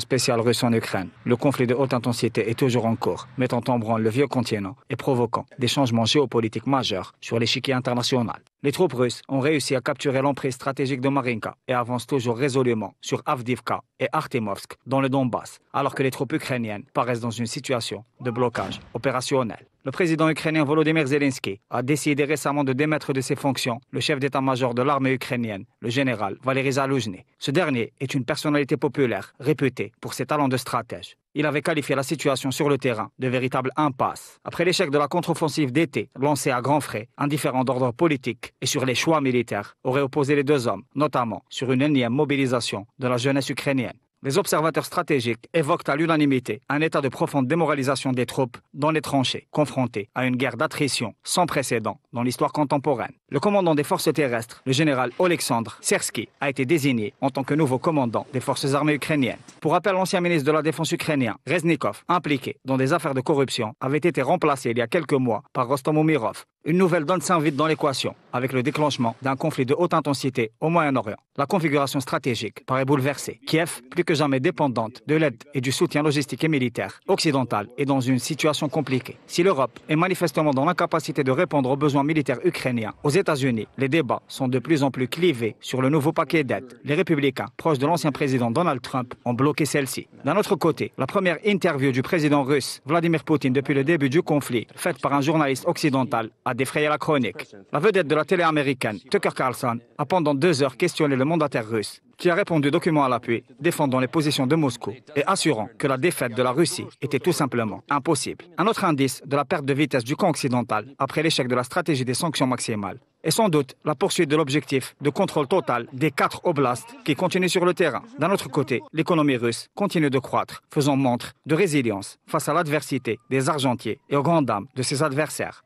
spéciale russe en Ukraine. Le conflit de haute intensité est toujours en cours, mettant en branle le vieux continent et provoquant des changements géopolitiques majeurs sur l'échiquier international. Les troupes russes ont réussi à capturer l'emprise stratégique de Marinka et avancent toujours résolument sur Avdivka et Artemovsk dans le Donbass, alors que les troupes ukrainiennes paraissent dans une situation de blocage opérationnel. Le président ukrainien Volodymyr Zelensky a décidé récemment de démettre de ses fonctions le chef d'état-major de l'armée ukrainienne, le général Valery Zaloujny. Ce dernier est une personnalité populaire réputée pour ses talents de stratège. Il avait qualifié la situation sur le terrain de véritable impasse. Après l'échec de la contre-offensive d'été, lancée à grands frais, indifférent d'ordre politique et sur les choix militaires, aurait opposé les deux hommes, notamment sur une énième mobilisation de la jeunesse ukrainienne. Les observateurs stratégiques évoquent à l'unanimité un état de profonde démoralisation des troupes dans les tranchées, confrontées à une guerre d'attrition sans précédent dans l'histoire contemporaine. Le commandant des forces terrestres, le général Oleksandr Sersky, a été désigné en tant que nouveau commandant des forces armées ukrainiennes. Pour rappel, l'ancien ministre de la Défense ukrainien, Reznikov, impliqué dans des affaires de corruption, avait été remplacé il y a quelques mois par Rostom une nouvelle donne s'invite dans l'équation avec le déclenchement d'un conflit de haute intensité au Moyen-Orient. La configuration stratégique paraît bouleversée. Kiev, plus que jamais dépendante de l'aide et du soutien logistique et militaire occidental, est dans une situation compliquée. Si l'Europe est manifestement dans l'incapacité de répondre aux besoins militaires ukrainiens, aux États-Unis, les débats sont de plus en plus clivés sur le nouveau paquet d'aides. Les républicains, proches de l'ancien président Donald Trump, ont bloqué celle-ci. D'un autre côté, la première interview du président russe Vladimir Poutine depuis le début du conflit, faite par un journaliste occidental, a défrayé la chronique. La vedette de la télé américaine, Tucker Carlson, a pendant deux heures questionné le mandataire russe, qui a répondu document à l'appui, défendant les positions de Moscou et assurant que la défaite de la Russie était tout simplement impossible. Un autre indice de la perte de vitesse du camp occidental après l'échec de la stratégie des sanctions maximales est sans doute la poursuite de l'objectif de contrôle total des quatre oblasts qui continuent sur le terrain. D'un autre côté, l'économie russe continue de croître, faisant montre de résilience face à l'adversité des argentiers et aux grandes dames de ses adversaires.